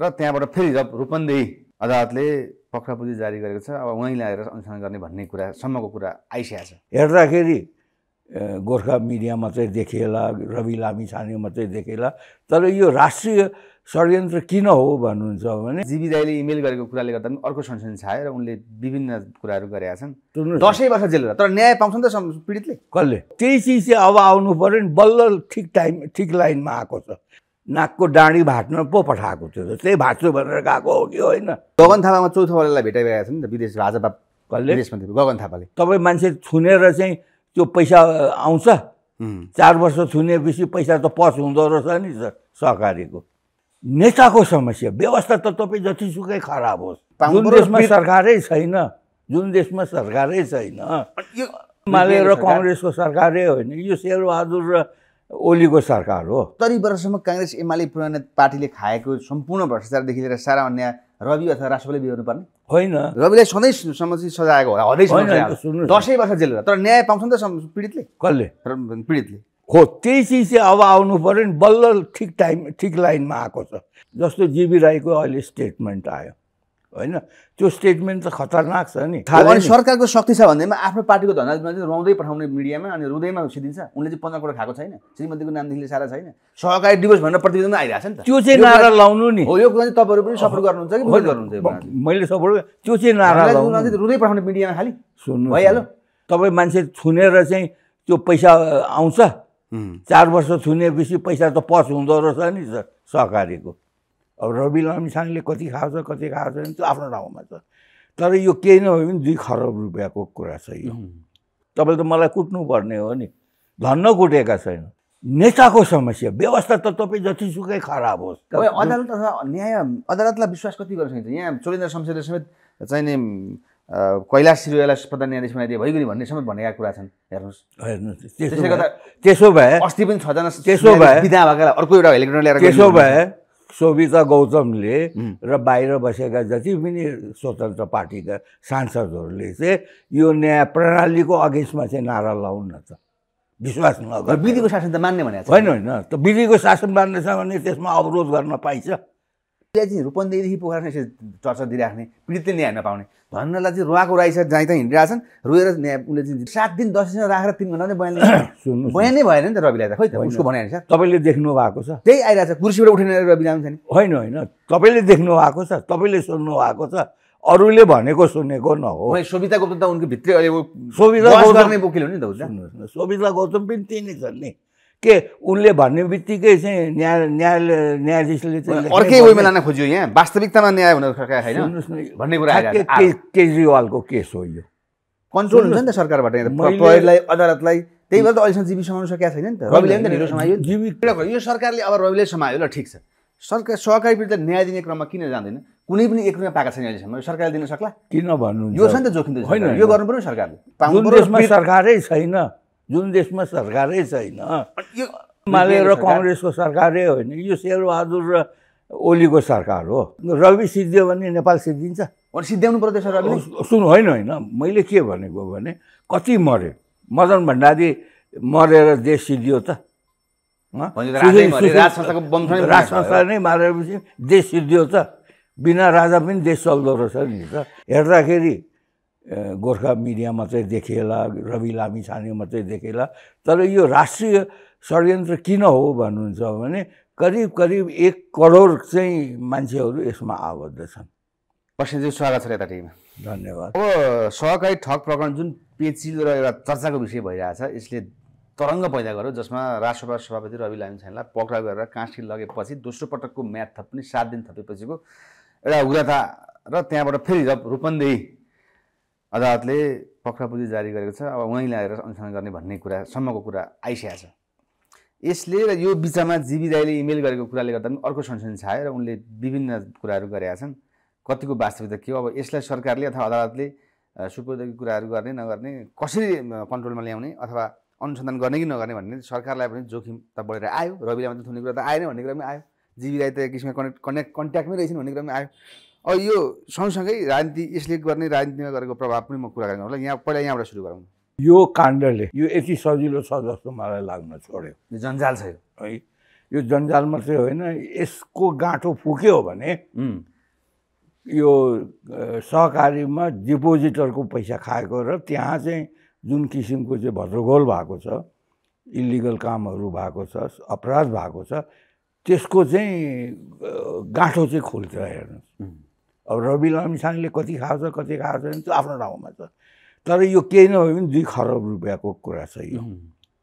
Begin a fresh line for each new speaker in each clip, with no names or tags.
र त्यहाँबाट फेरि जब रूपन्देही अदालतले पक्रापुजी जारी गरेको छ अब उहीँ ल्याएर अनुसन्धान गर्ने भन्ने कुरासम्मको कुरा आइसकेको छ
हेर्दाखेरि गोर्खा मिडियामा चाहिँ देखिएला रवि लामी छाने मात्रै देखिएला तर यो राष्ट्रिय षड्यन्त्र किन हो भन्नुहुन्छ भने जीवी दाईले इमेल गरेको कुराले गर्दा पनि अर्को सन्सन छायो र उनले विभिन्न कुराहरू गरेका छन् दसैँ वर्ष जेल तर न्याय पाउँछ नि त पीडितले कसले त्यही चिज चाहिँ अब आउनु पऱ्यो नि बल्ल ठिक टाइम ठिक लाइनमा आएको छ नाकको डाँडी भाँच्न पो पठाएको थियो जस्तै भाट्छु भनेर गएको हो कि होइन
गगन थापामा चौथो वालालाई भेटाइरहेको छ नि त विदेश भाजपा कसले
गगन थापाले तपाईँ मान्छे छुनेर चाहिँ त्यो पैसा आउँछ चार वर्ष छुनेपछि पैसा त पस हुँदो रहेछ नि सर सहकारीको नेताको समस्या व्यवस्था त तपाईँ जतिसुकै खराब होस् जुन देशमा सरकारै छैन जुन देशमा सरकारै छैन माले र कङ्ग्रेसको सरकारै होइन यो शेरबहादुर र
ओलीको सरकार हो तरी वर्षसम्म काङ्ग्रेस एमाले पुरानो पार्टीले खाएको सम्पूर्ण भ्रष्टाचारदेखि लिएर सारा अन्याय रवि अथवा राष्ट्रपति पर्ने होइन रविलाई सधैँसम्म चाहिँ सजाएको होला दसैँ
वर्ष जेल तर न्याय पाउँछ नि त पीडितले कसले
पीडितले
हो त्यही चिज चाहिँ अब आउनु पऱ्यो नि बल्ल ठिक टाइम ठिक लाइनमा आएको छ जस्तो जिबी राईको अहिले स्टेटमेन्ट आयो होइन त्यो स्टेटमेन्ट त खतरनाक छ नि थाहा सरकारको
शक्ति छ भन्दैमा आफ्नो पार्टीको धनाजमा चाहिँ रुँदै पठाउने मिडियामा अनि रुँदैमा सिदिन्छ उनले चाहिँ पन्ध्र करोड खाएको छैन श्रीमतीको नामदेखि सारा छैन सहकारी डिभोर्स भनेर प्रतिवेदन आइरहेको छ नि त्यो चाहिँ नारा
लाउनु नि हो यो कुरा चाहिँ तपाईँहरू पनि सपोर्ट गर्नुहुन्छ कि गर्नुहुन्छ मैले सपोर्ट त्यो चाहिँ नारा लाउनु
रुँदै पठाउने मिडियामा
खालि सुन्नु भइहाल्यो तपाईँ मान्छे छुनेर चाहिँ त्यो पैसा आउँछ चार वर्ष छुनेपछि पैसा त पस हुँदो रहेछ नि सहकारीको अब रवि लामिसाङले कति खाएको छ कति खाएको छैन त्यो आफ्नो ठाउँमा छ तर यो केही नभए पनि दुई खरब रुपियाँको कुरा छ यो तपाईँले त मलाई कुट्नुपर्ने हो नि धन्न कुटेका छैन नेताको समस्या व्यवस्था त तपाईँ जतिसुकै खराब होस् अदालत
न्याय अदालतलाई विश्वास कति गर्न सकिन्छ यहाँ चोरेन्द्र शमशेरले समेत चाहिँ नि कैलाश सिरुवालाई प्रधान न्यायाधीश बनाइदिए भइगयो भन्ने समेत भनेका कुरा छन् हेर्नुहोस् हेर्नुहोस् त्यसो भए अस्ति पनि छजना त्यसो भए विधा अर्को एउटा
हेलिकप्टर ल्याएर त्यसो भए सोभिता गौतमले र बाहिर बसेका जति पनि स्वतन्त्र पार्टीका सांसदहरूले चाहिँ यो न्याय प्रणालीको अगेन्स्टमा चाहिँ नारा लाउन त विश्वास नगर विधिको शासन त मान्ने भने होइन होइन त विधिको शासन मान्नेछ भने त्यसमा अवरोध गर्न पाइन्छ
चाहिँ रूपन्देहीदेखि पोखरा चर्चा दिइराख्ने पीडितले न्याय नपाउने भन्नलाई चाहिँ रुवाको राई छ जहीँ त हिँडिरहेछन् रोएर न्याय उसले चाहिँ सात दिन दस दिन राखेर तिन घन्टा नै बयान नै भएन नि त रविलाई
त खै त उसको भनाइ छ तपाईँले देख्नु भएको छ त्यही आइरहेको छ कुर्सीबाट उठेन रवि छ नि होइन होइन तपाईँले देख्नु भएको छ तपाईँले सुन्नु भएको छ अरूले भनेको सुनेको नहो सोभिता गौतम त उनको
भित्रै अहिले सोभिता हो नि त सोभिता गौतम पनि त्यही नै छन् नि
के उनले भन्ने बित्तिकै चाहिँ न्याय न्याय न्यायाधीशले चाहिँ अर्कै वेमा लान खोज्यो
यहाँ वास्तविकतामा
न्याय हुन छैन भन्ने कुरा केजरीवालको केस हो यो कन्ट्रोल हुन्छ नि त सरकारबाट प्रहरीलाई
अदालतलाई त्यही भएर त अहिलेसम्म जीवी समाउन सकेको छैन नि त रविले पनि त ढिलो समायो जीवी यो सरकारले अब रविले समायो ल ठिक छ सरकार सहकारी विरुद्ध न्याय दिने क्रममा किन जाँदैन कुनै पनि एक रुपियाँ पाएको छैन अहिलेसम्म सरकारले दिन सक्ला
किन भन्नु यो छ नि त जोखिम होइन यो गर्नु पऱ्यो सरकारले सरकारै छैन जुन देशमा सरकारै छैन माले र कङ्ग्रेसको सरकारै होइन यो शेरबहादुर र ओलीको सरकार हो रवि सिद्धियो भने नेपाल सिद्धिन्छ सिद्ध्याउनु पर्दैछ रवि सुन होइन होइन मैले के भनेको भने कति मऱ्यो मदन भण्डारी मरेर देश सिद्धियो त राज संस्था नै मारेपछि देश सिद्धियो त बिना राजा पनि देश चल्दो रहेछ नि त हेर्दाखेरि गोर्खा मिडिया मात्रै देखेला रवि लामी छाने मात्रै देखेला तर यो राष्ट्रिय षड्यन्त्र किन हो भन्नुहुन्छ भने करिब करिब एक करोड चाहिँ मान्छेहरू यसमा आबद्ध छन् प्रश्नजी स्वागत छ यता टिभीमा धन्यवाद अब सहकारी
ठग प्रकरण जुन पेचिलो र एउटा चर्चाको विषय छ यसले तरङ्ग पैदा गर्यो जसमा राष्ट्रसभा सभापति रवि लामी छानेलाई पक्राउ गरेर काँसी लगेपछि दोस्रो पटकको म्याद थप्ने सात दिन थपेपछिको एउटा उग्रता र त्यहाँबाट फेरि रूपन्देही अदालतले पक्रापुजी जारी गरेको छ अब उहीँ ल्याएर अनुसन्धान गर्ने भन्ने कुरासम्मको कुरा आइसकेको छ यसले र यो बिचमा जीवी राईले इमेल गरेको कुराले गर्दा पनि अर्को सन्सन छायो र उनले विभिन्न कुराहरू गरेका छन् कतिको वास्तविकता के हो अब यसलाई सरकारले अथवा अदालतले सुपदकी कुराहरू गर्ने नगर्ने कसरी कन्ट्रोलमा ल्याउने अथवा अनुसन्धान गर्ने कि नगर्ने भन्ने सरकारलाई पनि जोखिम त बढेर आयो रविलाई मात्रै थुने कुरा त आएन भन्ने कुरा पनि आयो जीवी राई त किसिमको कनेक्ट कनेक्ट कन्ट्याक्टमै रहेछन् भन्ने कुरा पनि आयो अब यो सँगसँगै राजनीति यसले गर्ने राजनीतिमा गरेको प्रभाव पनि म कुरा गर्नु
होला यहाँ पहिला यहाँबाट सुरु गरौँ यो काण्डले यो यति सजिलो छ जस्तो मलाई लाग्न छोड्यो यो जन्जाल छ है यो जन्जाल मात्रै होइन यसको गाँठो फुक्यो भने यो सहकारीमा डिपोजिटरको पैसा खाएको र त्यहाँ चाहिँ जुन किसिमको चाहिँ भद्रगोल भएको छ इलिगल कामहरू भएको छ अपराध भएको छ त्यसको चाहिँ गाँठो चाहिँ खुल्छ हेर्नुहोस् अब रवि लामिसाङले कति खाएको छ कति खाएको छ त्यो आफ्नो ठाउँमा छ तर यो केही नभए पनि दुई खरब रुपियाँको कुरा छ यो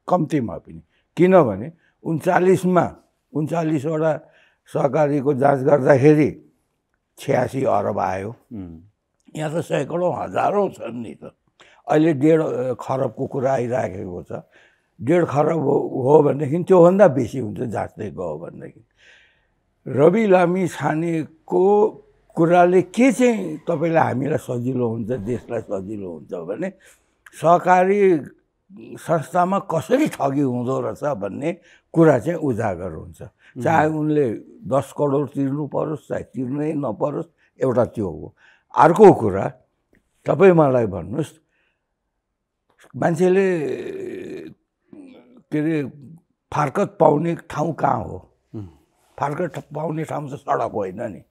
कम्तीमा पनि किनभने उन्चालिसमा उन्चालिसवटा सहकारीको जाँच गर्दाखेरि छ्यासी अरब आयो यहाँ त सैकडौँ हजारौँ छन् नि त अहिले डेढ खरबको कुरा आइराखेको छ डेढ खरब हो भनेदेखि त्योभन्दा बेसी हुन्छ जाँच्दै गयो भनेदेखि रवि लामी छानेको कुराले के चाहिँ तपाईँलाई हामीलाई सजिलो हुन्छ देशलाई सजिलो हुन्छ भने सहकारी संस्थामा कसरी ठगी हुँदो रहेछ भन्ने कुरा चाहिँ उजागर हुन्छ चाहे उनले दस करोड तिर्नु परोस् चाहे तिर्नै नपरोस् एउटा त्यो हो अर्को कुरा तपाईँ मलाई भन्नुहोस् मान्छेले के अरे फारकत पाउने ठाउँ कहाँ हो फारकत पाउने ठाउँ त सडक होइन नि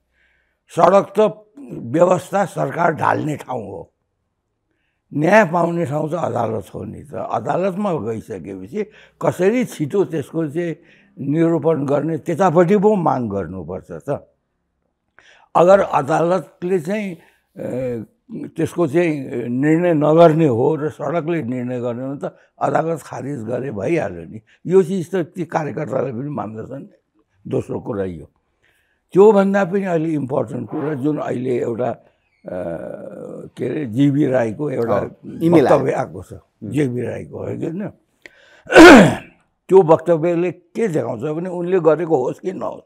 सडक त व्यवस्था सरकार ढाल्ने ठाउँ हो न्याय पाउने ठाउँ त अदालत हो नि त अदालतमा गइसकेपछि कसरी छिटो त्यसको चाहिँ निरूपण गर्ने त्यतापट्टि पो माग गर्नुपर्छ त अगर अदालतले चाहिँ त्यसको चाहिँ निर्णय नगर्ने हो र सडकले निर्णय गर्ने हो त अदालत खारिज गरे भइहाल्यो नि यो चिज त ती कार्यकर्तालाई पनि मान्दछन् दोस्रो कुरा यो त्योभन्दा पनि अहिले इम्पोर्टेन्ट कुरा जुन अहिले एउटा के अरे जेबी राईको एउटा वक्तव्य आएको छ जेबी राईको है कि होइन त्यो वक्तव्यले के देखाउँछ भने उनले गरेको होस् कि नहोस्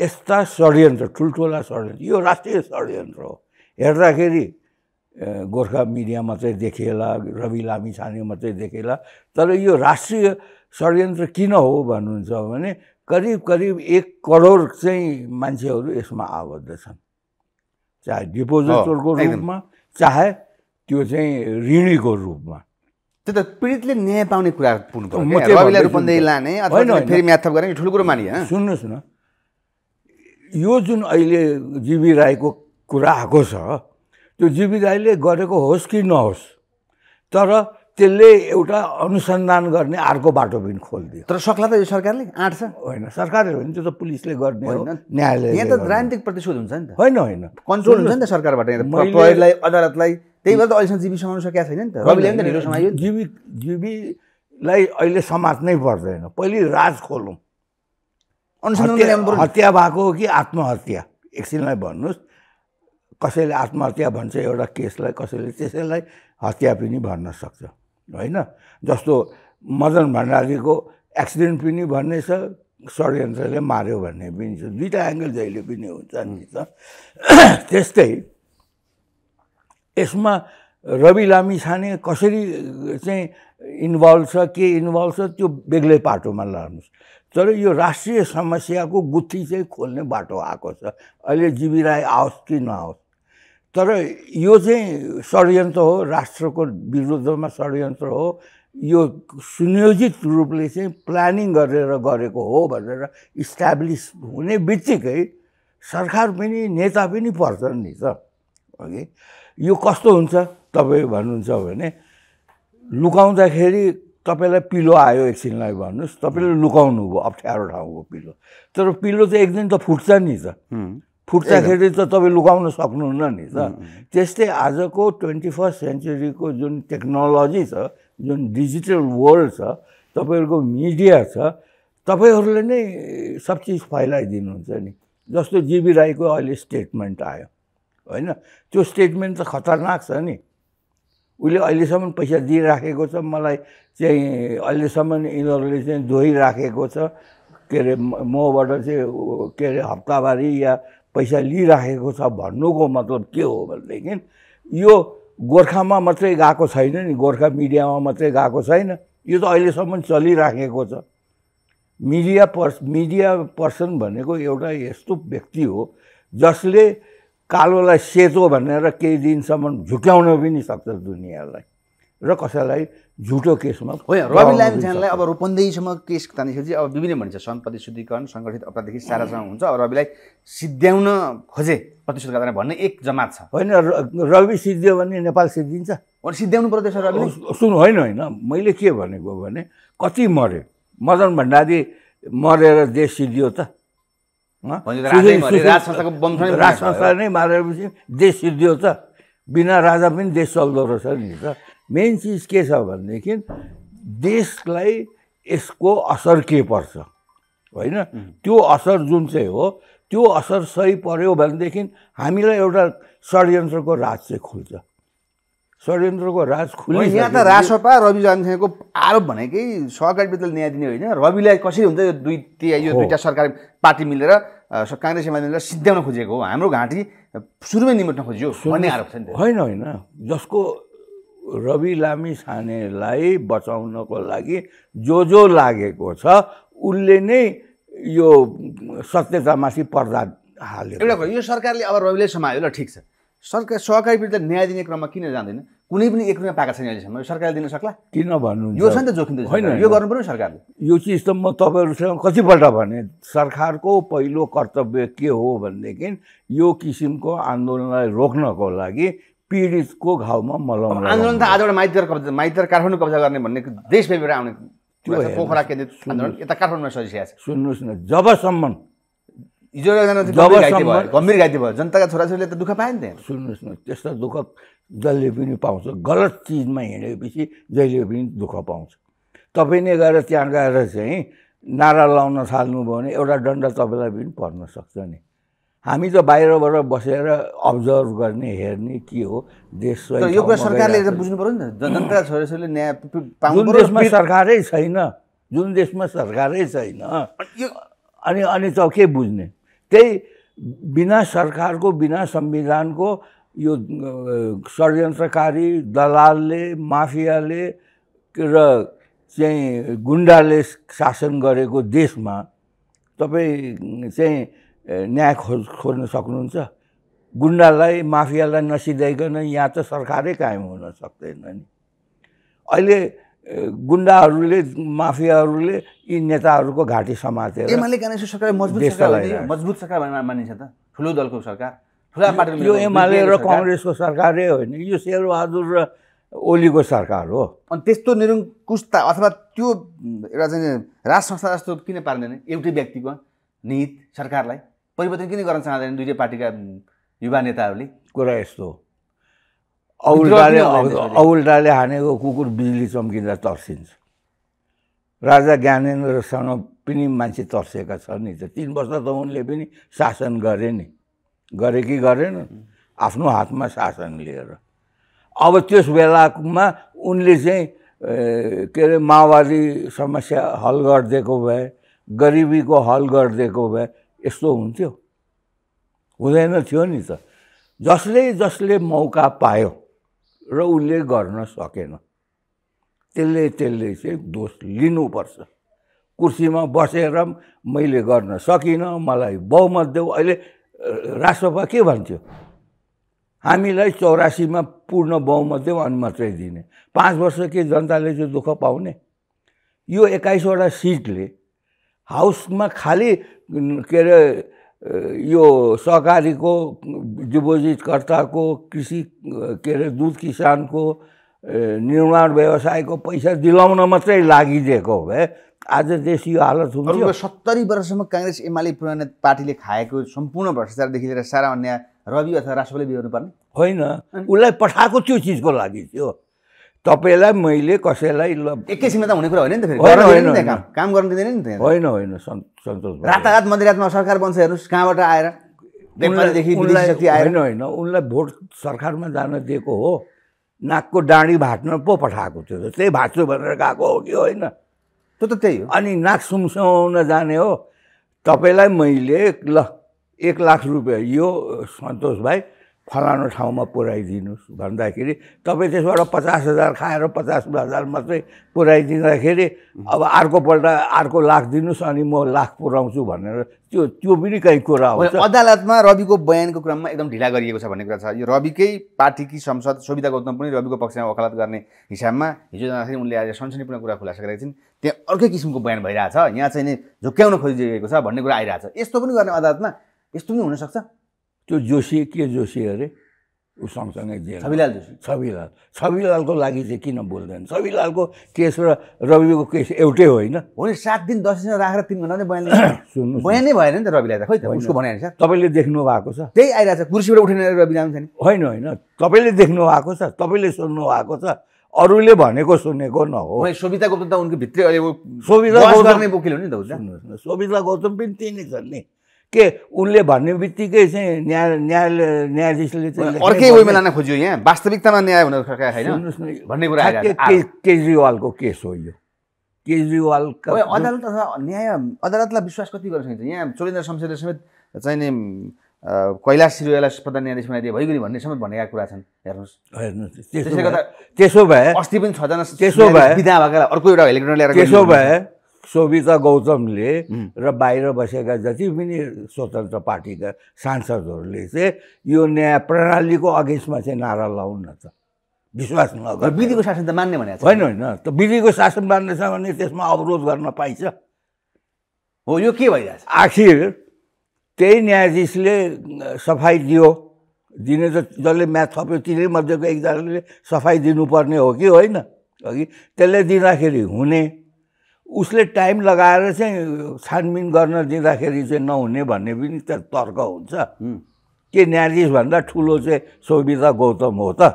यस्ता षड्यन्त्र ठुल्ठुला षड्यन्त्र यो राष्ट्रिय षड्यन्त्र हो हेर्दाखेरि गोर्खा मिडिया मात्रै देखेला रवि लामी छाने चाहिँ देखेला तर यो राष्ट्रिय षड्यन्त्र किन हो भन्नुहुन्छ भने करिब करिब एक करोड चाहिँ मान्छेहरू यसमा आबद्ध छन् चाहे डिपोजिटरको रूपमा चाहे त्यो चाहिँ ऋणीको रूपमा त्यो त पीडितले न्याय पाउने कुरा ठुलो कुरो मानियो सुन्नुहोस् न यो जुन अहिले जीवी राईको कुरा आएको छ त्यो जीवी राईले गरेको होस् कि नहोस् तर त्यसले एउटा अनुसन्धान गर्ने अर्को बाटो पनि खोलिदियो तर सक्ला त यो सरकारले आँट छ होइन सरकारले होइन त्यो त पुलिसले गर्ने होइन न्यायालय यहाँ त राजनीतिक प्रतिशोध हुन्छ नि त होइन होइन कन्ट्रोल हुन्छ नि त सरकारबाट प्रहरीलाई अदालतलाई
त्यही भएर त अहिलेसम्म जीवी समाउनु सकेको छैन नि त
जीवी जीवीलाई अहिले समात्नै पर्दैन पहिले राज खोलौँ अनुसन्धान हत्या भएको हो कि आत्महत्या एकछिनलाई भन्नुहोस् कसैले आत्महत्या भन्छ एउटा केसलाई कसैले त्यसैलाई हत्या पनि भन्न सक्छ होइन जस्तो मदन भण्डारीको एक्सिडेन्ट पनि भन्ने छ षड्यन्त्रले मार्यो भन्ने पनि छ दुईवटा एङ्गल जहिले पनि हुन्छ नि त त्यस्तै यसमा रवि लामी छाने कसरी चाहिँ इन्भल्भ छ के इन्भल्भ छ त्यो बेग्लै पाटोमा लड्नुहोस् तर यो राष्ट्रिय समस्याको गुत्थी चाहिँ खोल्ने बाटो आएको छ अहिले जीवी राई आओस् कि नआओस् तर यो चाहिँ षड्यन्त्र हो राष्ट्रको विरुद्धमा षड्यन्त्र हो यो सुनियोजित रूपले चाहिँ प्लानिङ गरेर गरेको हो भनेर इस्टाब्लिस हुने बित्तिकै सरकार पनि नेता पनि पर्छन् नि त हगि यो कस्तो हुन्छ तपाईँ भन्नुहुन्छ भने लुकाउँदाखेरि तपाईँलाई पिलो आयो एकछिनलाई भन्नुहोस् तपाईँले लुकाउनु भयो अप्ठ्यारो ठाउँको पिलो तर पिलो चाहिँ एक दिन त फुट्छ नि त फुट्दाखेरि त तपाईँ लुकाउन सक्नुहुन्न नि त त्यस्तै आजको ट्वेन्टी फर्स्ट सेन्चुरीको जुन टेक्नोलोजी छ जुन डिजिटल वर्ल्ड छ तपाईँहरूको मिडिया छ तपाईँहरूले नै सब चिज फैलाइदिनुहुन्छ नि जस्तो जिबी राईको अहिले स्टेटमेन्ट आयो होइन त्यो स्टेटमेन्ट त खतरनाक छ नि उसले अहिलेसम्म पैसा दिइराखेको छ मलाई चाहिँ अहिलेसम्म यिनीहरूले चाहिँ धोइराखेको छ के अरे मबाट चाहिँ के अरे हप्तावारी या पैसा लिइराखेको छ भन्नुको मतलब के हो भनेदेखि यो गोर्खामा मात्रै गएको छैन नि गोर्खा मिडियामा मात्रै गएको छैन यो त अहिलेसम्म चलिराखेको छ मिडिया पर्स मिडिया पर्सन भनेको एउटा यस्तो व्यक्ति हो जसले कालोलाई सेतो भनेर केही दिनसम्म झुक्याउन पनि सक्छ दुनियाँलाई र कसैलाई झुटो केसमा रवि लामिछानेलाई अब
रूपन्देहीसम्म केस तानिसकेपछि अब विभिन्न भनिन्छ सम्पत्ति प्रतिशुद्धिकरण सङ्गठित अपराधदेखि सारासँग हुन्छ अब रविलाई सिद्ध्याउन खोजे प्रतिशोध प्रतिशोधकर्ता भन्ने एक जमात छ
होइन रवि सिद्धियो भने नेपाल सिद्धिन्छ सिद्ध्याउनु पर्दैछ रवि सुन होइन होइन मैले के भनेको भने कति मऱ्यो मदन भण्डारी मरेर देश सिद्धियो त राज संस्था नै मारेपछि देश सिद्धियो त बिना राजा पनि देश चल्दो रहेछ नि त मेन चिज के छ भनेदेखि देशलाई यसको असर के पर्छ होइन त्यो असर जुन चाहिँ हो त्यो असर सही पर्यो भनेदेखि हामीलाई एउटा षड्यन्त्रको राज चाहिँ खुल्छ षड्यन्त्रको राज
खुल्यो यहाँ त रासपा रवि जानसँगको आरोप भनेकै सहकारी विद्यालय न्याय दिने होइन रविलाई कसरी हुन्छ यो दुई तिहार यो दुईवटा सरकारी पार्टी मिलेर काङ्ग्रेस मिलेर सिद्ध्याउन खोजेको
हो हाम्रो घाँटी सुरुमै निमेट्न खोजियो भन्ने आरोप छ नि होइन होइन जसको रवि लामी सानेलाई बचाउनको लागि जो जो लागेको छ उसले नै यो सत्यतामाथि पर्दा हाल्यो एउटा
यो सरकारले अब रविले समायो ल ठिक छ सरकार सहकारी विरुद्ध न्याय दिने क्रममा किन जाँदैन कुनै पनि एक रुपियाँ पाएको छैन अहिलेसम्म सरकारले दिन सक्ला
किन भन्नु यो छ त जोखिम होइन यो गर्नु पऱ्यो सरकारले यो चिज त म तपाईँहरूसँग कतिपल्ट भने सरकारको पहिलो कर्तव्य के हो भनेदेखि यो किसिमको आन्दोलनलाई रोक्नको लागि पीडितको घाउमा मलाउनु आन्दोलन
त आजबाट माइतर कब्जा माइतर काठमाडौँ कब्जा गर्ने भन्ने देशव्यापीबाट आउने पोखरा केन्द्रित आन्दोलन यता काठमाडौँमा सजिरहेको
छ सुन्नुहोस् न जबसम्म हिजो जबसम्म गम्भीर घाइते भयो जनताका छोराछोरीले त दुःख पायो नि त सुन्नुहोस् न त्यस्तो दुःख जहिले पनि पाउँछ गलत चिजमा हिँडेपछि जहिले पनि दुःख पाउँछ तपाईँ नै गएर त्यहाँ गएर चाहिँ नारा लाउन थाल्नुभयो भने एउटा दण्ड तपाईँलाई पनि पर्न सक्छ नि हामी त बाहिरबाट बसेर अब्जर्भ गर्ने हेर्ने के हो देश यो कुरा सरकारले बुझ्नु पऱ्यो नि त जनता
छोराछोरीले न्याय जुन देशमा
सरकारै छैन जुन देशमा सरकारै छैन अनि अनि त के बुझ्ने त्यही बिना सरकारको बिना संविधानको यो षड्यन्त्रकारी दलालले माफियाले र चाहिँ गुन्डाले शासन गरेको देशमा तपाईँ चाहिँ न्याय खोज खोज्न सक्नुहुन्छ गुन्डालाई माफियालाई नसिधाइकन यहाँ त सरकारै कायम हुन सक्दैन नि अहिले गुन्डाहरूले माफियाहरूले यी नेताहरूको घाँटी समातेर मजबुत
सरकार मानिन्छ त ठुलो दलको सरकार यो एमाले र कङ्ग्रेसको
सरकारै होइन
यो शेरबहादुर र
ओलीको सरकार हो
अनि त्यस्तो निरङ्कुशता अथवा त्यो एउटा चाहिँ राज संस्था जस्तो किन पार्दैन एउटै व्यक्तिको निहित सरकारलाई परिवर्तन किन गर्न चाहँदैन दुइटै पार्टीका युवा नेताहरूले कुरा यस्तो औल्टाले
औल्टाले हानेको कुकुर बिजुली चम्किँदा तर्सिन्छ राजा ज्ञानेन्द्रसँग पनि मान्छे तर्सेका छन् नि त तिन वर्ष त उनले पनि शासन गरे नि गरे कि गरेन आफ्नो हातमा शासन लिएर अब त्यस बेलामा उनले चाहिँ के अरे माओवादी समस्या हल गरिदिएको भए गरिबीको हल गरिदिएको भए यस्तो हुन्थ्यो हुँदैन थियो नि त जसले जसले मौका पायो र उसले गर्न सकेन त्यसले त्यसले चाहिँ दोष लिनुपर्छ कुर्सीमा बसेर मैले गर्न सकिनँ मलाई बहुमत देऊ अहिले राष्ट्रपा के भन्थ्यो हामीलाई चौरासीमा पूर्ण बहुमत देऊ अनि मात्रै दिने पाँच वर्ष के जनताले चाहिँ दुःख पाउने यो एक्काइसवटा सिटले हाउसमा खालि के अरे यो सहकारीको डिपोजिटकर्ताको कृषि के अरे दुध किसानको निर्माण व्यवसायको पैसा दिलाउन मात्रै लागिदिएको भए आज देश यो हालत हुन्थ्यो सत्तरी वर्षसम्म काङ्ग्रेस एमाले
पुरानो पार्टीले खाएको सम्पूर्ण भ्रष्टाचारदेखि लिएर सारा अन्याय रवि अथवा राष्ट्रपतिले पर्ने
होइन उसलाई पठाएको त्यो चिजको लागि थियो
तपाईँलाई मैले कसैलाई ल एक त हुने कुरा होइन नि त फेरि काम गर्नु
दिँदैन नि त होइन होइन सन्तोष
रातारात मध्यरातमा सरकार बन्छ हेर्नुहोस् कहाँबाट आएर
होइन होइन उनलाई भोट सरकारमा जान दिएको हो नाकको डाँडी भाट्न पो पठाएको थियो त्यही भाट्छु भनेर गएको हो कि होइन त्यो त त्यही हो अनि नाक सुमसुमाउन जाने हो तपाईँलाई मैले ल एक लाख रुपियाँ यो सन्तोष भाइ फलानु ठाउँमा पुऱ्याइदिनुहोस् भन्दाखेरि तपाईँ त्यसबाट पचास हजार खाएर पचास हजार मात्रै पुऱ्याइदिँदाखेरि अब अर्कोपल्ट अर्को लाख दिनुहोस् अनि म लाख पुऱ्याउँछु भनेर त्यो त्यो पनि कहीँ कुरा हो अदालतमा रविको
बयानको क्रममा एकदम ढिला गरिएको छ भन्ने कुरा छ यो रविकै पार्टीकी संसद सुविधा गौतम पनि रविको पक्षमा वकालत गर्ने हिसाबमा हिजो जाँदाखेरि उनले आज सनसनीपूर्ण कुरा गरेका छिन् त्यहाँ अर्कै किसिमको बयान भइरहेछ यहाँ चाहिँ नि झुक्क्याउन खोजिएको छ भन्ने कुरा आइरहेछ यस्तो पनि गर्ने अदालतमा यस्तो पनि हुनसक्छ
त्यो जोशी के जोशी अरे ऊ सँगसँगै जेल छविलाल जोशी छविलाल छविलालको लागि चाहिँ किन बोल्दैन छविलालको केस र रविको केस एउटै होइन हो नि सात दिन
दस दिन राखेर तिन घन्टा बयान सुन्नु बयानै भएन नि त रविलाई त खै त उसको सर तपाईँले देख्नु भएको छ
त्यही आइरहेको छ कुर्सीबाट उठेन रवि जान्छ नि होइन होइन तपाईँले देख्नु भएको छ तपाईँले सुन्नु भएको छ अरूले भनेको सुनेको नहो
सोभिता गौतम त उनको भित्रै अहिले सोभिता गौतम बोकिल
हो नि त सोभिता गौतम पनि त्यही नै छन् नि के उनले भन्ने बित्तिकै चाहिँ न्याय न्यायालय न्यायाधीशले चाहिँ अर्कै वेमा लान खोज्यो यहाँ वास्तविकतामा न्याय हुन सकेका भन्ने कुरा केजरीवालको केस हो यो केजरीवाल अदालत
अथवा न्याय अदालतलाई विश्वास कति गर्न सकिन्छ यहाँ चोरेन्द्र शमशेरले समेत चाहिँ नि कैलाश सिरुवालाई प्रधान न्यायाधीश बनाइदिए भइगयो भन्ने समेत भनेका कुरा छन् हेर्नुहोस् हेर्नुहोस् त्यसो भए अस्ति पनि छजना त्यसो भए विधा भएका अर्को एउटा हेलिकप्टर ल्याएर त्यसो भए
सोभिता गौतमले र बाहिर बसेका जति पनि स्वतन्त्र पार्टीका सांसदहरूले चाहिँ यो न्याय प्रणालीको अगेन्स्टमा चाहिँ नारा लाउन त विश्वास नगर विधिको शासन त मान्ने भने होइन होइन त विधिको शासन मान्नेछ भने त्यसमा अवरोध गर्न पाइन्छ हो यो के भइरहेछ आखिर त्यही न्यायाधीशले सफाइ दियो दिने त जसले म्याथ थप्यो तिनै मध्येको एकजनाले सफाई दिनुपर्ने हो कि होइन अघि त्यसले दिँदाखेरि हुने उसले टाइम लगाएर चाहिँ छानबिन गर्न दिँदाखेरि चाहिँ नहुने भन्ने पनि त तर्क हुन्छ के न्यायाधीशभन्दा ठुलो चाहिँ सोभिता गौतम हो त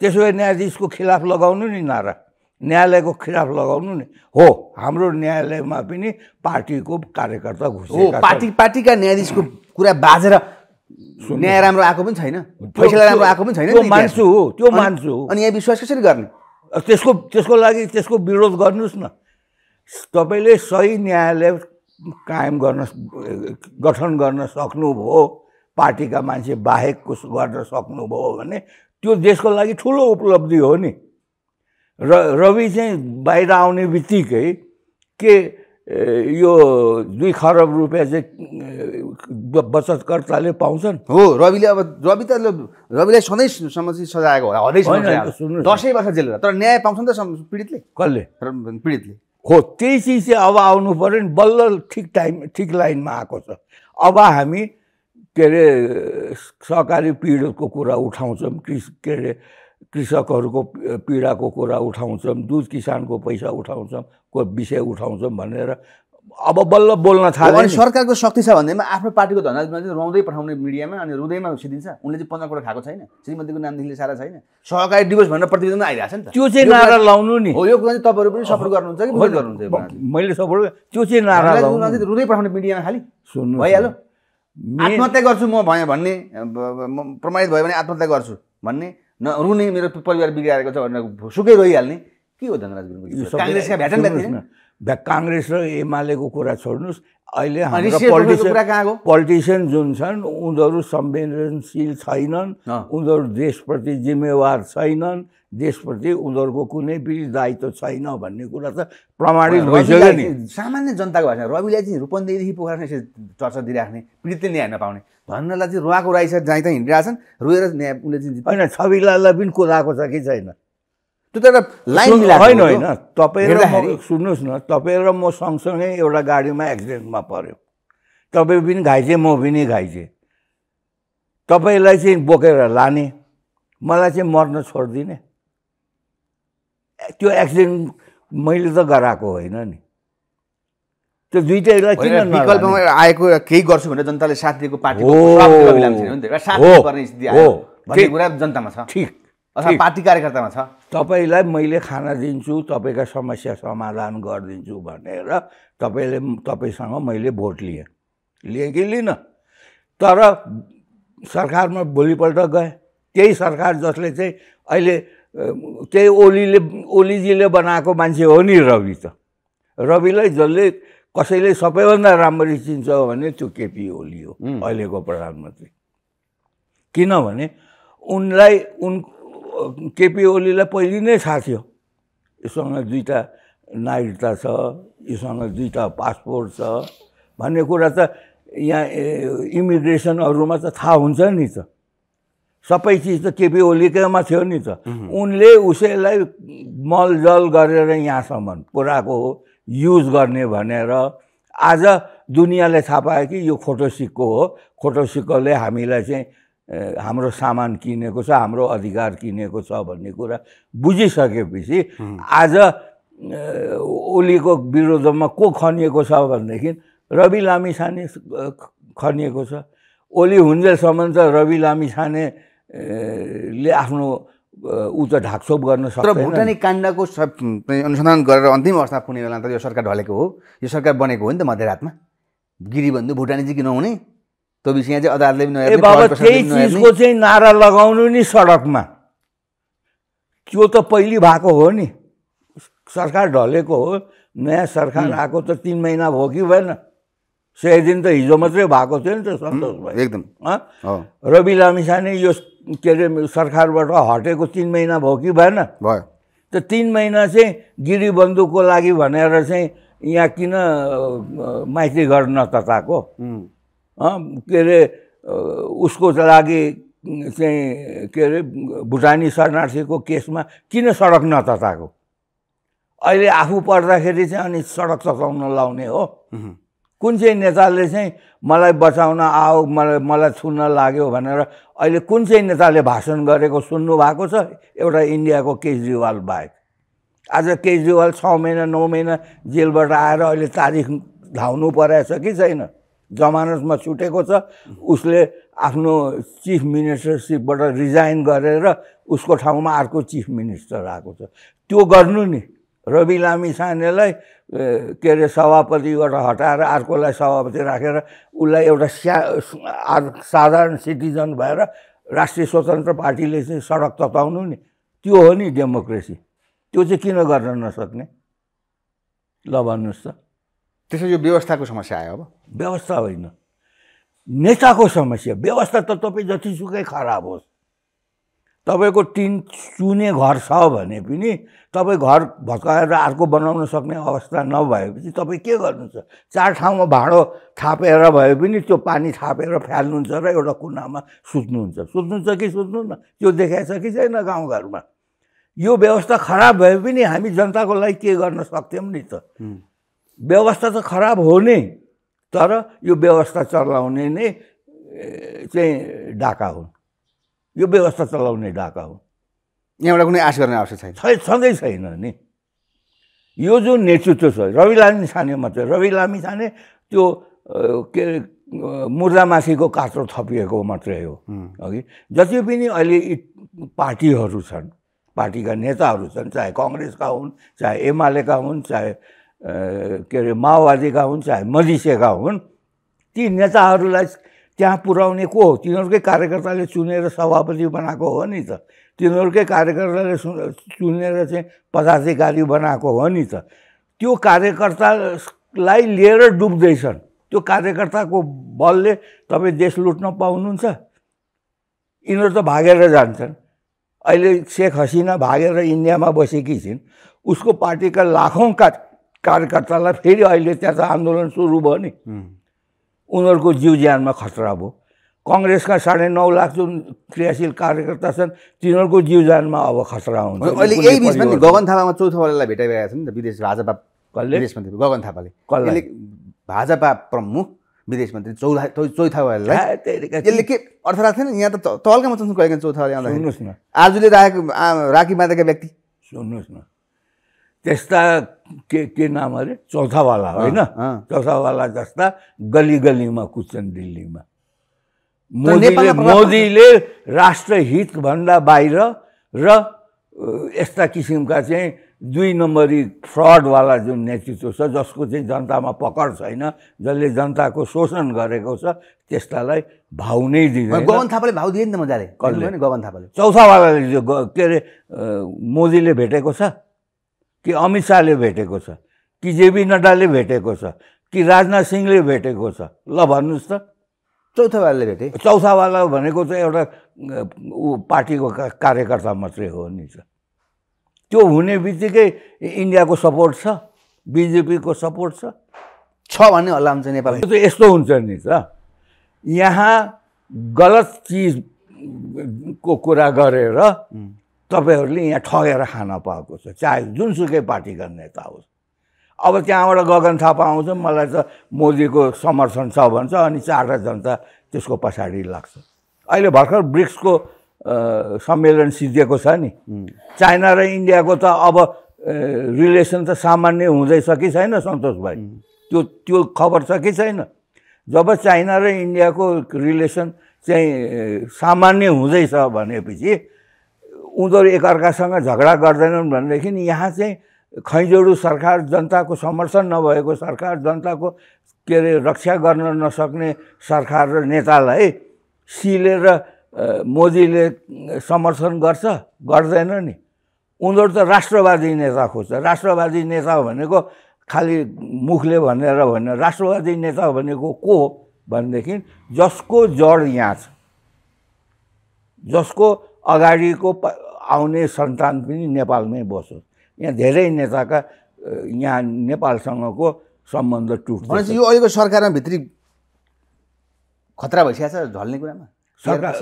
त्यसो भए न्यायाधीशको खिलाफ लगाउनु नि नारा न्यायालयको खिलाफ लगाउनु नि हो हाम्रो न्यायालयमा पनि पार्टीको कार्यकर्ता घुस पार्टी पार्टीका न्यायाधीशको कुरा
बाजेर न्याय राम्रो आएको पनि छैन फैसला राम्रो आएको पनि छैन त्यो मान्छु त्यो मान्छु अनि
यहाँ विश्वास कसरी गर्ने त्यसको त्यसको लागि त्यसको विरोध गर्नुहोस् न तपाईँले सही न्यायालय कायम गर्न गठन गर्न सक्नुभयो पार्टीका मान्छे बाहेक गर्न सक्नुभयो भने त्यो देशको लागि ठुलो उपलब्धि हो नि र रवि चाहिँ बाहिर आउने बित्तिकै के यो दुई खरब रुपियाँ चाहिँ बचतकर्ताले
पाउँछन् हो रविले अब रवि त रविलाई सधैँसम्म चाहिँ सजाएको होला दसैँ
वर्ष जेल तर न्याय पाउँछ नि त पीडितले कसले पीडितले हो त्यही चिज चाहिँ अब आउनु पऱ्यो नि बल्ल ठिक टाइम ठिक लाइनमा आएको छ अब हामी के अरे सहकारी पीडितको कुरा उठाउँछौँ के अरे कृषकहरूको पीडाको कुरा उठाउँछौँ दुध किसानको पैसा उठाउँछौँ को विषय उठाउँछौँ भनेर अब बल्ल बोल्न थाल्यो अनि सरकारको
शक्ति छ भन्दैमा आफ्नो पार्टीको धन्दा चाहिँ रुवाउँदै पठाउने मिडियामा अनि रुँदैमा सिद्धिन्छ उनले चाहिँ पन्ध्र करोड खाएको छैन श्रीमतीको नामदेखि सारा छैन सहकारी डिभोर्स भनेर प्रतिवेदनमा आइरहेको छ नि त त्यो चाहिँ नारा
लाउनु नि हो यो कुरा चाहिँ तपाईँहरू पनि सपोर्ट गर्नुहुन्छ कि भोलि गर्नुहुन्छ मैले सपोर्ट त्यो चाहिँ नारा लाउनु
रुँदै पठाउने मिडियामा खालि
सुन्नु भइहाल्यो आत्महत्या
गर्छु म भएँ भन्ने प्रमाणित भयो भने आत्महत्या गर्छु भन्ने न रुने मेरो परिवार बिग्रिरहेको छ भनेर
सुकै रोइहाल्ने
के हो धनराज गुरुङ
काङ्ग्रेसका भ्याचन काङ्ग्रेस र एमालेको कुरा छोड्नुहोस् अहिले हाम्रो पोलिटिसियन जुन छन् उनीहरू संवेदनशील छैनन् उनीहरू देशप्रति जिम्मेवार छैनन् देशप्रति उनीहरूको कुनै पनि दायित्व छैन भन्ने कुरा त प्रमाणित भइसक्यो नि सामान्य जनताको भाषा रविलाई चाहिँ रूपन्देहीदेखि पोखरा चर्चा दिइराख्ने
पीडितले न्याय नपाउने भन्नलाई चाहिँ रुवाको राई छ जहीँ त हिँडिरहेछन् रोएर न्याय उसले चाहिँ होइन छविलालाई पनि कुदाएको छ
कि छैन त्यो त एउटा लाइन होइन होइन तपाईँ र सुन्नुहोस् न तपाईँ र म सँगसँगै एउटा गाडीमा एक्सिडेन्टमा पऱ्यो तपाईँ पनि घाइजे म पनि घाइजे तपाईँलाई चाहिँ बोकेर लाने मलाई चाहिँ मर्न छोडिदिने त्यो एक्सिडेन्ट मैले त गराएको होइन नि त्यो दुइटैलाई किन विकल्पमा
आएको केही गर्छु भनेर जनताले साथ दिएको पार्टी हो भन्ने कुरा
जनतामा छ ठिक अथवा पार्टी कार्यकर्तामा छ तपाईँलाई मैले खाना दिन्छु तपाईँका समस्या समाधान गरिदिन्छु भनेर तपाईँले तपाईँसँग मैले भोट लिएँ लिएँ कि लिन तर सरकारमा भोलिपल्ट गएँ त्यही सरकार जसले चाहिँ अहिले त्यही ओलीले ओलीजीले बनाएको मान्छे हो नि रवि त रविलाई जसले कसैले सबैभन्दा राम्ररी चिन्छ भने त्यो केपी ओली हो अहिलेको प्रधानमन्त्री किनभने उनलाई उन केपी ओलीलाई पहिले नै थाहा थियो योसँग दुईवटा नागरिकता छ योसँग दुईवटा पासपोर्ट छ भन्ने कुरा त यहाँ इमिग्रेसनहरूमा त थाहा हुन्छ नि त सबै चिज त केपी ओलीकैमा थियो नि त उनले उसैलाई मलजल गरेर यहाँसम्म पुऱ्याएको हो युज गर्ने भनेर आज दुनियाँले थाहा पायो कि यो खोटो सिक्को हो खोटो सिक्कोले हामीलाई चाहिँ हाम्रो सामान किनेको छ हाम्रो अधिकार किनेको छ भन्ने कुरा बुझिसकेपछि आज ओलीको विरोधमा को खनिएको छ भनेदेखि रवि लामिछाने खनिएको छ ओली हुन्जेलसम्म त रवि लामिछाने ले आफ्नो ऊ त ढाकछोप गर्न सक्छ भुटानी काण्डको अनुसन्धान गरेर अन्तिम अवस्था पुग्ने बेला त यो सरकार ढलेको
हो यो सरकार बनेको हो नि त मध्यरातमा गिरीबन्धु भुटानी चाहिँ किन हुने त्यो विषय चाहिँ अदालतले
पनि त्यही चिजको चाहिँ नारा लगाउनु नि सडकमा त्यो त पहिले भएको हो नि सरकार ढलेको हो नयाँ सरकार आएको त तिन महिना भयो कि भएन सय दिन त हिजो मात्रै भएको थियो नि त सन्तोष भयो एकदम रवि लामिसा नै यो के अरे सरकारबाट हटेको तिन महिना भयो कि भएन भयो त तिन महिना चाहिँ गिरी बन्दुकको लागि भनेर चाहिँ यहाँ किन माइती गर्न तताको के अरे उसको लागि चाहिँ के अरे भुटानी शरणार्थीको केसमा किन सडक नतताको अहिले आफू पर्दाखेरि चाहिँ अनि सडक तताउन लाउने हो कुन चाहिँ नेताले चाहिँ मलाई बचाउन आओ मलाई मलाई छुन लाग्यो भनेर अहिले कुन चाहिँ नेताले भाषण गरेको सुन्नु भएको छ एउटा इन्डियाको केजरिवाल बाहेक आज केजरिवाल छ महिना नौ महिना जेलबाट आएर अहिले तारिख धाउनु परेछ कि छैन जमानतमा छुटेको छ उसले आफ्नो चिफ मिनिस्टरसिपबाट रिजाइन गरेर उसको ठाउँमा अर्को चिफ मिनिस्टर आएको छ त्यो गर्नु नि रवि लामी छानेलाई के अरे सभापतिबाट हटाएर अर्कोलाई सभापति राखेर उसलाई एउटा स्या साधारण सिटिजन भएर राष्ट्रिय स्वतन्त्र पार्टीले चाहिँ सडक तताउनु नि त्यो हो नि डेमोक्रेसी त्यो चाहिँ किन गर्न नसक्ने ल भन्नुहोस् त त्यसो यो व्यवस्थाको समस्या आयो अब व्यवस्था होइन नेताको समस्या व्यवस्था त तपाईँ जतिसुकै खराब होस् तपाईँको टिन चुने घर छ भने पनि तपाईँ घर भत्काएर अर्को बनाउन सक्ने अवस्था नभएपछि तपाईँ के गर्नुहुन्छ चार ठाउँमा भाँडो थापेर भए पनि त्यो पानी थापेर फाल्नुहुन्छ र एउटा कुनामा सुत्नुहुन्छ सुत्नुहुन्छ कि सुत्नु न त्यो देखाएछ कि छैन गाउँघरमा यो व्यवस्था खराब भए पनि हामी जनताको लागि के गर्न सक्थ्यौँ नि त व्यवस्था त खराब हो नि तर यो व्यवस्था चलाउने नै चाहिँ डाका हो यो व्यवस्था चलाउने डाका हो यहाँबाट कुनै आश गर्ने आवश्यक छैन छँदै छैन नि यो जुन नेतृत्व छ रवि लामी छाने मात्रै रवि लामी छाने त्यो के अरे मुर्दामासीको काँचो थपिएको मात्रै हो अघि जति पनि अहिले पार्टीहरू छन् पार्टीका नेताहरू छन् चाहे कङ्ग्रेसका हुन् चाहे एमालेका हुन् चाहे के अरे माओवादीका हुन् चाहे मधिसेका हुन् ती नेताहरूलाई त्यहाँ पुर्याउने को हो तिनीहरूकै कार्यकर्ताले चुनेर सभापति बनाएको हो नि त तिनीहरूकै कार्यकर्ताले चुनेर चाहिँ पदाधिकारी बनाएको हो नि त त्यो कार्यकर्तालाई लिएर डुब्दैछन् त्यो कार्यकर्ताको बलले तपाईँ देश लुट्न पाउनुहुन्छ यिनीहरू त भागेर जान्छन् अहिले शेख हसिना भागेर इन्डियामा बसेकी छिन् उसको पार्टीका लाखौँ का कार्यकर्तालाई फेरि अहिले त्यहाँ त आन्दोलन सुरु भयो नि उनीहरूको जिउ ज्यानमा खतरा भयो कङ्ग्रेसका साढे नौ लाख जुन क्रियाशील कार्यकर्ता छन् तिनीहरूको जिउ ज्यानमा अब खतरा हुन्छ अहिले यही बिचमा नि
गगन थापामा वालालाई भेटाइरहेका छन् नि त विदेश भाजपा कसले विदेश मन्त्री गगन थापाले कसले भाजपा प्रमुख विदेश मन्त्री चौथा चौथावालालाई यसले के अर्थ राख्छ यहाँ त तलका मचाउँछन् कहिले चौथावाले आउँदा सुन्नुहोस् न आजले राखेको राखी बाँधेका व्यक्ति
सुन्नुहोस् न त्यस्ता के के नाम अरे चौथावाला होइन चौथावाला जस्ता गली गलीमा कुद्छन् दिल्लीमा मोदीले मोदीले राष्ट्रहितभन्दा बाहिर र यस्ता किसिमका चाहिँ दुई नम्बरी फ्रडवाला जुन नेतृत्व छ जसको चाहिँ जनतामा पकड छैन जसले जनताको शोषण गरेको छ त्यस्तालाई भाउ नै दिँदैन गगन
थापाले भाउ दिए नि त मजाले कसले गगन थापाले
चौथावालाले के अरे मोदीले भेटेको छ कि अमित शाहले भेटेको छ कि जेपी नड्डाले भेटेको छ कि राजनाथ सिंहले भेटेको छ ल भन्नुहोस् त चौथावालाले भेटे चौथावाला भनेको त एउटा ऊ पार्टीको कार्यकर्ता मात्रै हो नि त त्यो हुने बित्तिकै इन्डियाको सपोर्ट छ बिजेपीको सपोर्ट छ छ भन्ने हल्ला छ नेपाल त्यो यस्तो हुन्छ नि त यहाँ गलत चिजको कुरा गरेर तपाईँहरूले यहाँ ठगेर खान पाएको छ चाहे जुनसुकै पार्टीका नेता होस् अब त्यहाँबाट गगन थापा आउँछ मलाई त मोदीको समर्थन छ भन्छ अनि चारवटा जनता त्यसको पछाडि लाग्छ अहिले भर्खर ब्रिक्सको सम्मेलन सिद्धिएको छ नि चाइना र इन्डियाको त अब रिलेसन त सामान्य हुँदैछ कि छैन सन्तोष भाइ त्यो त्यो खबर छ कि छैन जब चाइना र इन्डियाको रिलेसन चाहिँ सामान्य हुँदैछ भनेपछि उनीहरू एकअर्कासँग झगडा गर्दैनन् भनेदेखि यहाँ चाहिँ खैजोडु सरकार जनताको समर्थन नभएको सरकार जनताको के अरे रक्षा गर्न नसक्ने सरकार र नेतालाई सिलेर मोदीले समर्थन गर्छ गर्दैन नि उनीहरू त राष्ट्रवादी नेता खोज्छ राष्ट्रवादी नेता भनेको खालि मुखले भनेर होइन राष्ट्रवादी नेता भनेको को हो भनेदेखि जसको जड यहाँ छ जसको अगाडिको आउने सन्तान पनि नेपालमै बसोस् यहाँ धेरै नेताका यहाँ नेपालसँगको सम्बन्ध टुट भनेपछि यो अहिलेको सरकारमा भित्री खतरा भइसकेको छ ढल्ने
कुरामा सरकार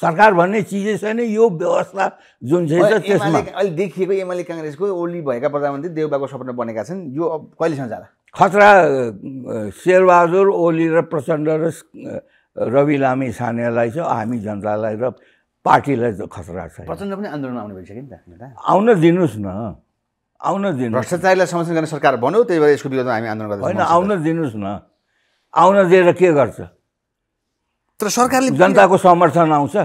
सरकार भन्ने चिजै छैन यो व्यवस्था जुन चाहिँ छ त्यसमा
अहिले देखिएको एमाले काङ्ग्रेसको ओली भएका प्रधानमन्त्री देवबाको सपना बनेका छन् यो अब कहिलेसम्म जाला
खतरा शेरबहादुर ओली र प्रचण्ड र रवि लामी छानेलाई छ हामी जनतालाई र पार्टीलाई खतरा छ
प्रचण्ड पनि आन्दोलन आउने भइसक्यो नि त
आउन दिनुहोस् न आउन दिनु भ्रष्टाचारीलाई समर्थन गर्ने सरकार बन्यो त्यही भएर यसको विरोधमा हामी आन्दोलन गर्दै होइन आउन दिनुहोस् न आउन दिएर के गर्छ तर सरकारले जनताको समर्थन आउँछ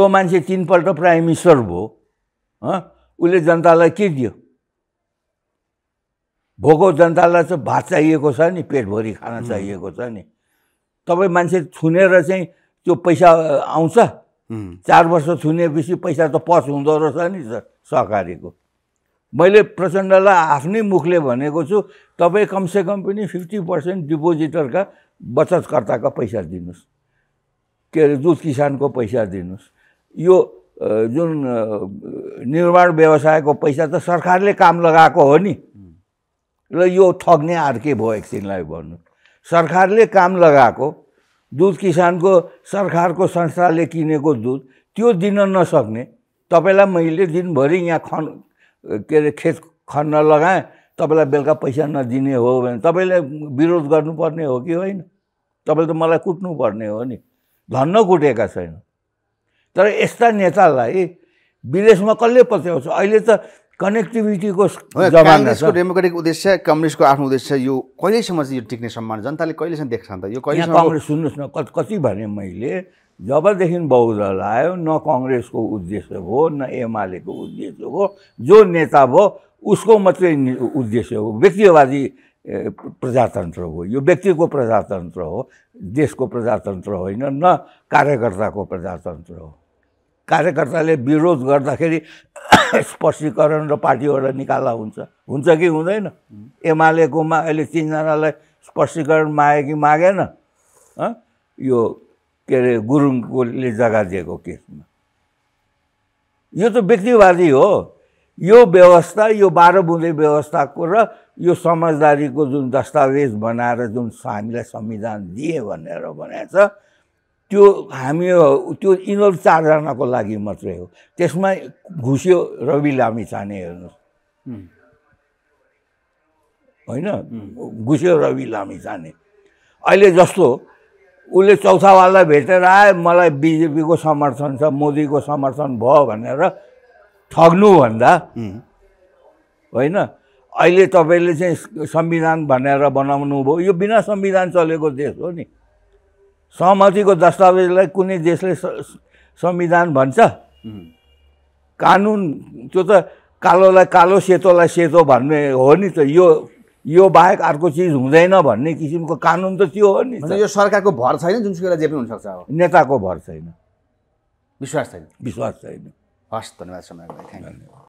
जो मान्छे तिनपल्ट प्राइम मिनिस्टर भयो उसले जनतालाई के दियो भोको जनतालाई चाहिँ भात चाहिएको छ नि पेटभरि खाना चाहिएको छ नि तपाईँ मान्छे छुनेर चाहिँ त्यो पैसा आउँछ चार वर्ष छुनेपछि पैसा त पस हुँदो रहेछ नि सर सहकारीको मैले प्रचण्डलाई आफ्नै मुखले भनेको छु तपाईँ कमसेकम पनि फिफ्टी पर्सेन्ट डिपोजिटरका बचतकर्ताका पैसा दिनुहोस् के अरे दुध किसानको पैसा दिनुहोस् यो जुन निर्माण व्यवसायको पैसा त सरकारले काम लगाएको हो नि र यो ठग्ने अर्कै भयो एकछिनलाई भन्नु सरकारले काम लगाएको दुध किसानको सरकारको संस्थाले किनेको दुध त्यो दिन नसक्ने तपाईँलाई मैले दिनभरि यहाँ खन के अरे खेत खन्न लगाएँ तपाईँलाई बेलुका पैसा नदिने हो भने तपाईँले विरोध गर्नुपर्ने हो कि होइन तपाईँले त मलाई कुट्नुपर्ने हो नि धन्न कुटेका छैन तर यस्ता नेतालाई विदेशमा कसले पत्याउँछ अहिले त कनेक्टिभिटीको जमानाको डेमोक्रेटिक उद्देश्य कम्युनिस्टको आफ्नो उद्देश्य यो कहिलेसम्म चाहिँ यो टिक्ने सम्मान जनताले कहिलेसम्म देख्छ त यो कहिले कङ्ग्रेस सुन्नुहोस् न कति भने मैले जबदेखि बहुदल आयो न कङ्ग्रेसको उद्देश्य हो न एमालेको उद्देश्य हो जो नेता भयो उसको मात्रै उद्देश्य हो व्यक्तिवादी प्रजातन्त्र हो यो व्यक्तिको प्रजातन्त्र हो देशको प्रजातन्त्र होइन न कार्यकर्ताको प्रजातन्त्र हो कार्यकर्ताले विरोध गर्दाखेरि स्पष्टीकरण र पार्टीबाट निकाला हुन्छ हुन्छ कि हुँदैन एमालेकोमा अहिले तिनजनालाई स्पष्टीकरण मागे कि मागेन यो के अरे गुरुङकोले जग्गा दिएको केसमा यो त व्यक्तिवादी हो यो व्यवस्था यो बाह्र बुँदे व्यवस्थाको र यो समझदारीको जुन दस्तावेज बनाएर जुन हामीलाई संविधान दिए भनेर भनेको छ त्यो हामी त्यो इनर चारजनाको लागि मात्रै हो त्यसमा घुस्यो रवि लामी छाने हेर्नुहोस् होइन घुस्यो रवि लामी छाने अहिले जस्तो उसले चौथावाला भेटेर आए मलाई बिजेपीको समर्थन छ मोदीको समर्थन भयो भनेर ठग्नुभन्दा होइन अहिले तपाईँले चाहिँ संविधान भनेर बनाउनु भयो यो बिना संविधान चलेको देश हो नि सहमतिको दस्तावेजलाई कुनै देशले संविधान भन्छ कानुन त्यो त कालोलाई कालो सेतोलाई सेतो भन्ने हो नि त यो यो बाहेक अर्को चिज हुँदैन भन्ने किसिमको कानुन त त्यो हो नि यो सरकारको भर छैन जुन बेला जे पनि हुनसक्छ नेताको भर छैन
विश्वास छैन विश्वास छैन हस् धन्यवाद समय धन्यवाद